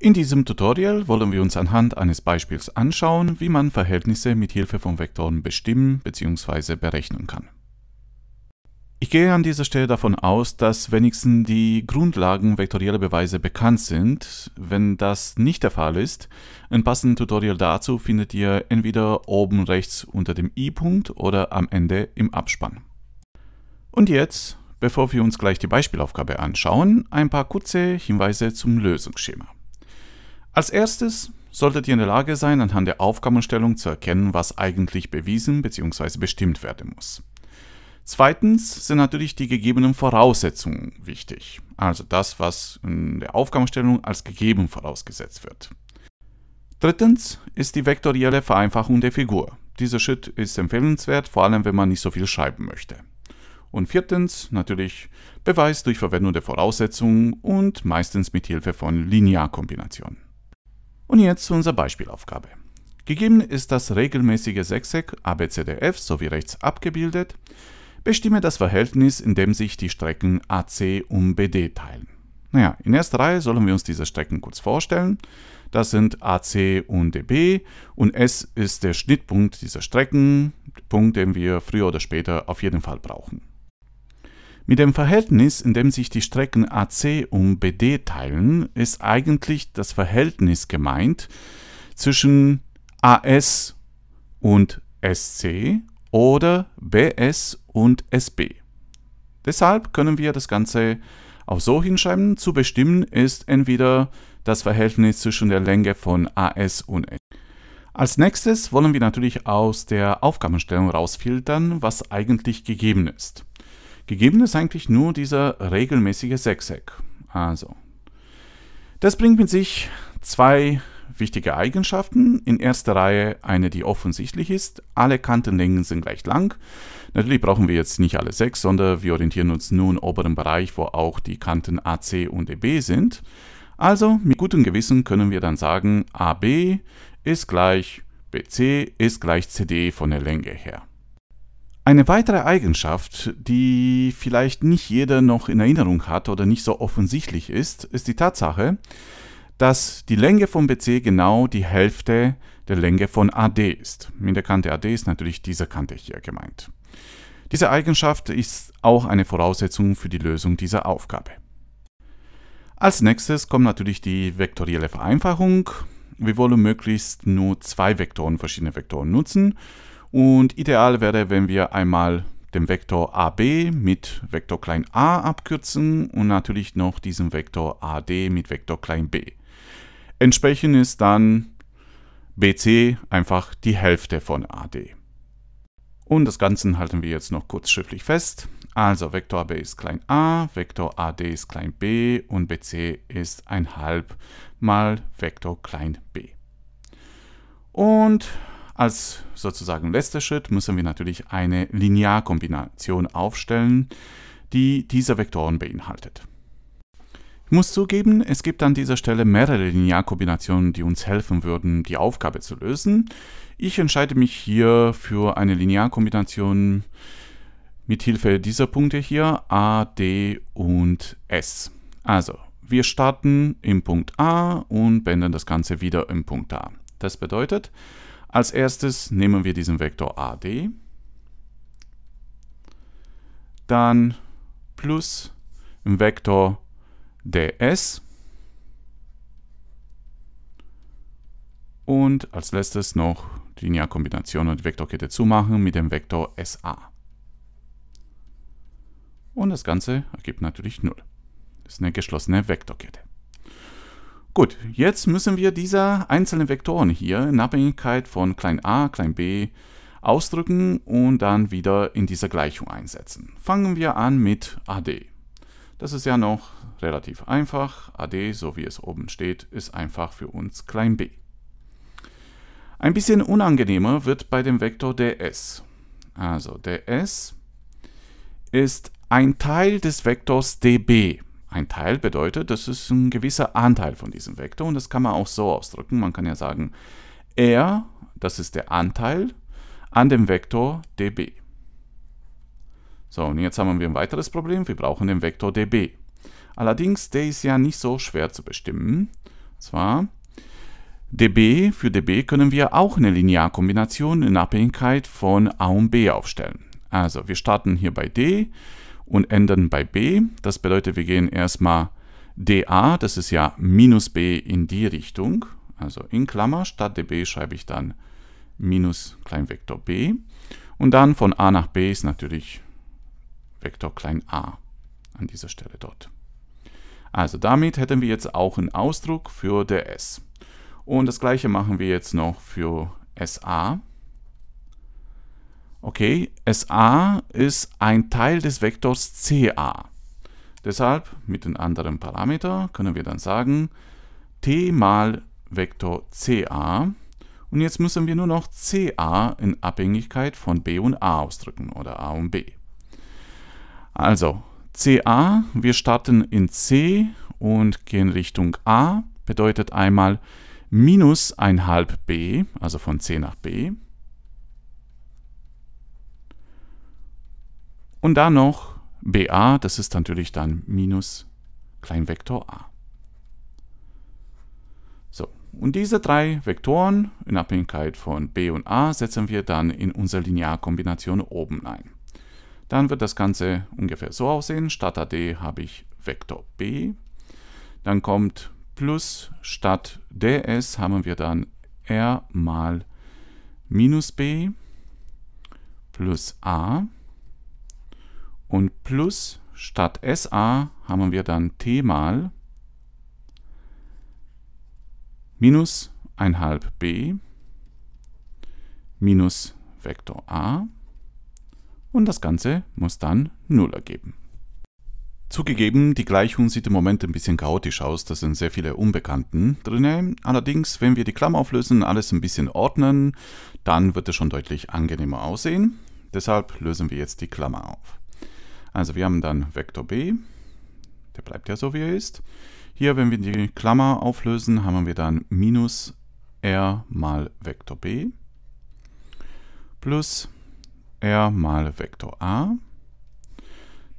In diesem Tutorial wollen wir uns anhand eines Beispiels anschauen, wie man Verhältnisse mit Hilfe von Vektoren bestimmen bzw. berechnen kann. Ich gehe an dieser Stelle davon aus, dass wenigstens die Grundlagen vektorieller Beweise bekannt sind. Wenn das nicht der Fall ist, ein passendes Tutorial dazu findet ihr entweder oben rechts unter dem i-Punkt oder am Ende im Abspann. Und jetzt, bevor wir uns gleich die Beispielaufgabe anschauen, ein paar kurze Hinweise zum Lösungsschema. Als erstes solltet ihr in der Lage sein, anhand der Aufgabenstellung zu erkennen, was eigentlich bewiesen bzw. bestimmt werden muss. Zweitens sind natürlich die gegebenen Voraussetzungen wichtig, also das, was in der Aufgabenstellung als gegeben vorausgesetzt wird. Drittens ist die vektorielle Vereinfachung der Figur. Dieser Schritt ist empfehlenswert, vor allem wenn man nicht so viel schreiben möchte. Und viertens natürlich Beweis durch Verwendung der Voraussetzungen und meistens mit Hilfe von Linearkombinationen. Und jetzt zu unserer Beispielaufgabe. Gegeben ist das regelmäßige Sechseck ABCDF sowie rechts abgebildet. Bestimme das Verhältnis, in dem sich die Strecken AC und BD teilen. Naja, in erster Reihe sollen wir uns diese Strecken kurz vorstellen. Das sind AC und DB und S ist der Schnittpunkt dieser Strecken, Punkt, den wir früher oder später auf jeden Fall brauchen. Mit dem Verhältnis, in dem sich die Strecken AC und BD teilen, ist eigentlich das Verhältnis gemeint zwischen AS und SC oder BS und SB. Deshalb können wir das Ganze auch so hinschreiben. Zu bestimmen ist entweder das Verhältnis zwischen der Länge von AS und S. Als nächstes wollen wir natürlich aus der Aufgabenstellung rausfiltern, was eigentlich gegeben ist. Gegeben ist eigentlich nur dieser regelmäßige Sechseck. Also, das bringt mit sich zwei wichtige Eigenschaften. In erster Reihe eine, die offensichtlich ist. Alle Kantenlängen sind gleich lang. Natürlich brauchen wir jetzt nicht alle sechs, sondern wir orientieren uns nur im oberen Bereich, wo auch die Kanten AC und EB sind. Also mit gutem Gewissen können wir dann sagen, AB ist gleich BC ist gleich CD von der Länge her. Eine weitere Eigenschaft, die vielleicht nicht jeder noch in Erinnerung hat oder nicht so offensichtlich ist, ist die Tatsache, dass die Länge von BC genau die Hälfte der Länge von AD ist. Mit der Kante AD ist natürlich diese Kante hier gemeint. Diese Eigenschaft ist auch eine Voraussetzung für die Lösung dieser Aufgabe. Als nächstes kommt natürlich die vektorielle Vereinfachung. Wir wollen möglichst nur zwei Vektoren, verschiedene Vektoren nutzen und ideal wäre, wenn wir einmal den Vektor AB mit Vektor klein a abkürzen und natürlich noch diesen Vektor AD mit Vektor klein b. Entsprechend ist dann BC einfach die Hälfte von AD. Und das Ganze halten wir jetzt noch kurz schriftlich fest. Also Vektor AB ist klein a, Vektor AD ist klein b und BC ist ein halb mal Vektor klein b. Und als sozusagen letzter Schritt müssen wir natürlich eine Linearkombination aufstellen, die diese Vektoren beinhaltet. Ich muss zugeben, es gibt an dieser Stelle mehrere Linearkombinationen, die uns helfen würden, die Aufgabe zu lösen. Ich entscheide mich hier für eine Linearkombination mit Hilfe dieser Punkte hier A, D und S. Also, wir starten im Punkt A und beenden das Ganze wieder im Punkt A. Das bedeutet, als erstes nehmen wir diesen Vektor AD, dann plus im Vektor ds und als letztes noch die Linearkombination und die Vektorkette zumachen mit dem Vektor SA. Und das Ganze ergibt natürlich 0. Das ist eine geschlossene Vektorkette. Gut, jetzt müssen wir diese einzelnen Vektoren hier in Abhängigkeit von klein a, klein b ausdrücken und dann wieder in dieser Gleichung einsetzen. Fangen wir an mit AD. Das ist ja noch relativ einfach. AD, so wie es oben steht, ist einfach für uns klein b. Ein bisschen unangenehmer wird bei dem Vektor ds. Also ds ist ein Teil des Vektors db. Ein Teil bedeutet, das ist ein gewisser Anteil von diesem Vektor und das kann man auch so ausdrücken. Man kann ja sagen, r, das ist der Anteil an dem Vektor db. So, und jetzt haben wir ein weiteres Problem, wir brauchen den Vektor db. Allerdings, der ist ja nicht so schwer zu bestimmen. Und zwar, db, für db können wir auch eine Linearkombination in Abhängigkeit von a und b aufstellen. Also, wir starten hier bei d, und ändern bei b. Das bedeutet, wir gehen erstmal dA, das ist ja minus b in die Richtung, also in Klammer, statt dB schreibe ich dann minus Kleinvektor b. Und dann von a nach b ist natürlich Vektor klein a an dieser Stelle dort. Also damit hätten wir jetzt auch einen Ausdruck für s. Und das gleiche machen wir jetzt noch für SA. Okay, SA ist ein Teil des Vektors CA. Deshalb mit den anderen Parameter können wir dann sagen t mal Vektor CA und jetzt müssen wir nur noch CA in Abhängigkeit von B und A ausdrücken oder A und B. Also CA, wir starten in C und gehen Richtung A, bedeutet einmal minus halb B, also von C nach B Und dann noch BA, das ist natürlich dann minus Kleinvektor A. So, und diese drei Vektoren in Abhängigkeit von B und A setzen wir dann in unsere Linearkombination oben ein. Dann wird das Ganze ungefähr so aussehen. Statt AD habe ich Vektor B. Dann kommt plus statt ds haben wir dann r mal minus b plus a und plus statt SA haben wir dann T mal minus halb B minus Vektor A und das Ganze muss dann 0 ergeben. Zugegeben, die Gleichung sieht im Moment ein bisschen chaotisch aus, da sind sehr viele Unbekannten drin. Allerdings, wenn wir die Klammer auflösen, alles ein bisschen ordnen, dann wird es schon deutlich angenehmer aussehen. Deshalb lösen wir jetzt die Klammer auf. Also wir haben dann Vektor b, der bleibt ja so wie er ist. Hier, wenn wir die Klammer auflösen, haben wir dann minus r mal Vektor b plus r mal Vektor a.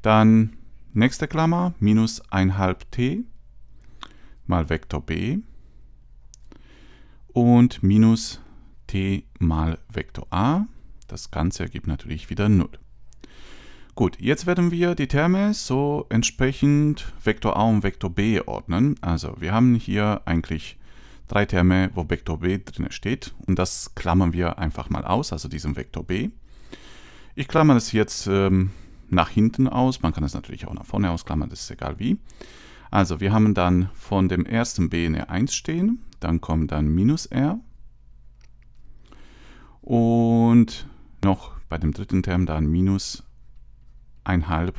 Dann nächste Klammer minus 1 1,5 t mal Vektor b und minus t mal Vektor a. Das Ganze ergibt natürlich wieder 0. Gut, jetzt werden wir die Terme so entsprechend Vektor A und Vektor B ordnen. Also wir haben hier eigentlich drei Terme, wo Vektor B drin steht. Und das klammern wir einfach mal aus, also diesen Vektor B. Ich klammere das jetzt ähm, nach hinten aus. Man kann es natürlich auch nach vorne ausklammern, das ist egal wie. Also wir haben dann von dem ersten B eine 1 stehen. Dann kommt dann minus R. Und noch bei dem dritten Term dann minus R. 1,5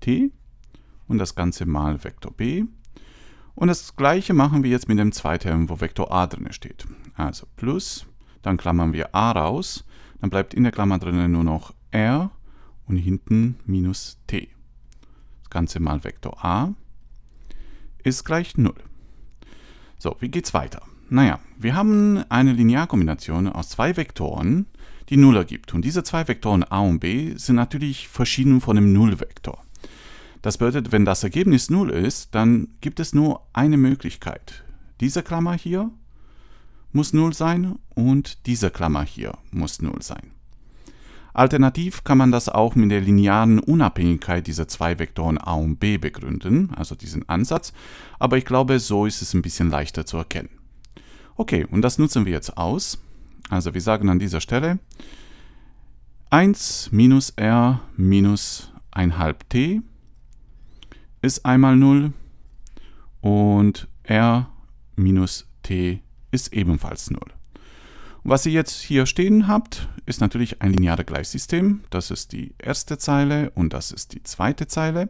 t und das Ganze mal Vektor b. Und das gleiche machen wir jetzt mit dem Zweiterm, wo Vektor a drin steht. Also plus, dann klammern wir a raus, dann bleibt in der Klammer drinnen nur noch r und hinten minus t. Das Ganze mal Vektor a ist gleich 0. So, wie geht's weiter? Naja, wir haben eine Linearkombination aus zwei Vektoren, die Null ergibt. Und diese zwei Vektoren a und b sind natürlich verschieden von dem Nullvektor. Das bedeutet, wenn das Ergebnis 0 ist, dann gibt es nur eine Möglichkeit. Diese Klammer hier muss 0 sein und diese Klammer hier muss 0 sein. Alternativ kann man das auch mit der linearen Unabhängigkeit dieser zwei Vektoren a und b begründen, also diesen Ansatz, aber ich glaube, so ist es ein bisschen leichter zu erkennen. Okay, und das nutzen wir jetzt aus. Also wir sagen an dieser Stelle 1 minus r minus 1,5 t ist einmal 0 und r minus t ist ebenfalls 0. was ihr jetzt hier stehen habt, ist natürlich ein lineares Gleichsystem. Das ist die erste Zeile und das ist die zweite Zeile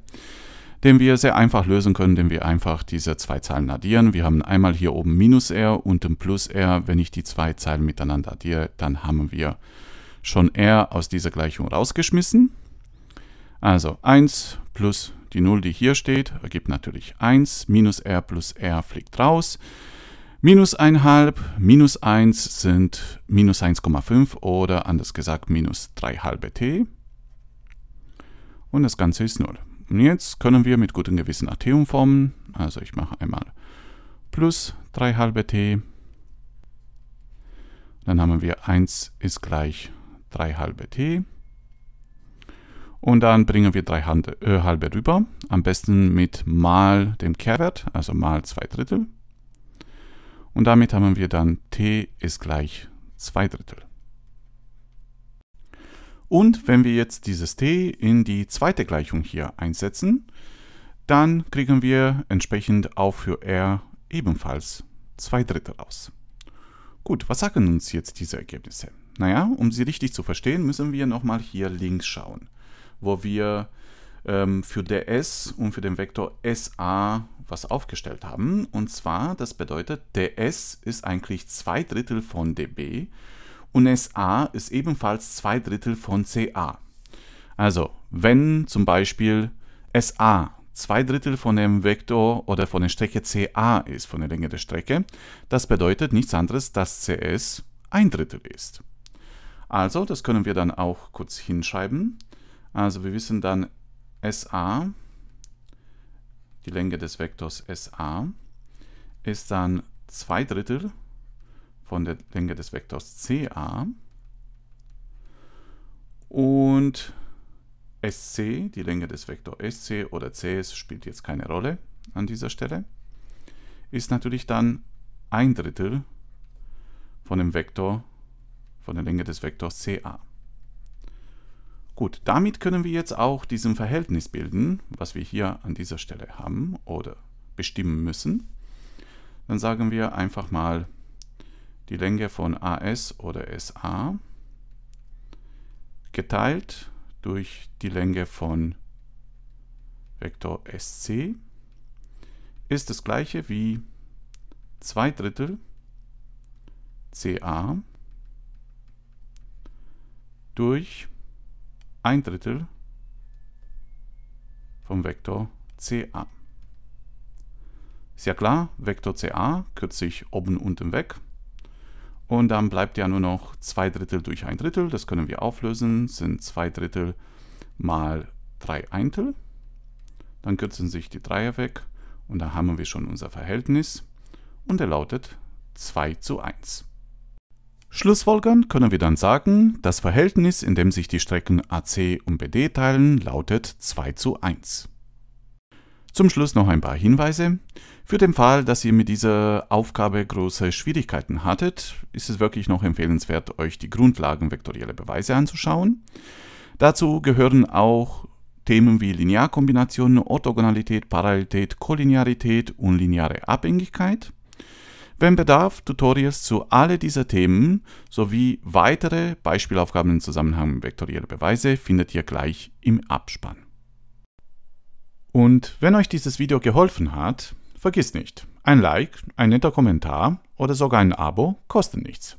den wir sehr einfach lösen können, indem wir einfach diese zwei Zahlen addieren. Wir haben einmal hier oben minus r und ein plus r. Wenn ich die zwei Zahlen miteinander addiere, dann haben wir schon r aus dieser Gleichung rausgeschmissen. Also 1 plus die 0, die hier steht, ergibt natürlich 1, minus r plus r fliegt raus. Minus 1,5, minus 1 sind minus 1,5 oder anders gesagt minus 3 halbe t. Und das Ganze ist 0. Und Jetzt können wir mit gutem Gewissen AT umformen. Also ich mache einmal plus 3 halbe t. Dann haben wir 1 ist gleich 3 halbe t. Und dann bringen wir 3 äh, halbe rüber. Am besten mit mal dem Kehrwert, also mal 2 Drittel. Und damit haben wir dann t ist gleich 2 Drittel. Und wenn wir jetzt dieses t in die zweite Gleichung hier einsetzen, dann kriegen wir entsprechend auch für r ebenfalls zwei Drittel aus. Gut, was sagen uns jetzt diese Ergebnisse? Naja, um sie richtig zu verstehen, müssen wir nochmal hier links schauen, wo wir ähm, für ds und für den Vektor SA was aufgestellt haben. Und zwar, das bedeutet, ds ist eigentlich zwei Drittel von dB und SA ist ebenfalls zwei Drittel von CA. Also, wenn zum Beispiel SA zwei Drittel von dem Vektor oder von der Strecke CA ist, von der Länge der Strecke, das bedeutet nichts anderes, dass CS ein Drittel ist. Also, das können wir dann auch kurz hinschreiben. Also, wir wissen dann SA, die Länge des Vektors SA, ist dann zwei Drittel von von der Länge des Vektors CA und SC, die Länge des Vektors SC oder CS spielt jetzt keine Rolle an dieser Stelle, ist natürlich dann ein Drittel von dem Vektor, von der Länge des Vektors CA. Gut, damit können wir jetzt auch diesem Verhältnis bilden, was wir hier an dieser Stelle haben oder bestimmen müssen. Dann sagen wir einfach mal die Länge von AS oder SA geteilt durch die Länge von Vektor SC ist das gleiche wie 2 Drittel CA durch 1 Drittel vom Vektor CA. Ist ja klar, Vektor CA kürze ich oben und unten weg. Und dann bleibt ja nur noch 2 Drittel durch ein Drittel. Das können wir auflösen. sind 2 Drittel mal 3 Eintel. Dann kürzen sich die Dreier weg und dann haben wir schon unser Verhältnis. Und er lautet 2 zu 1. Schlussfolgernd können wir dann sagen, das Verhältnis, in dem sich die Strecken AC und BD teilen, lautet 2 zu 1. Zum Schluss noch ein paar Hinweise. Für den Fall, dass ihr mit dieser Aufgabe große Schwierigkeiten hattet, ist es wirklich noch empfehlenswert, euch die Grundlagen vektorieller Beweise anzuschauen. Dazu gehören auch Themen wie Linearkombinationen, Orthogonalität, Parallelität, Kollinearität und lineare Abhängigkeit. Wenn Bedarf, Tutorials zu alle dieser Themen sowie weitere Beispielaufgaben im Zusammenhang mit vektorieller Beweise findet ihr gleich im Abspann. Und wenn euch dieses Video geholfen hat, vergiss nicht, ein Like, ein netter Kommentar oder sogar ein Abo kosten nichts.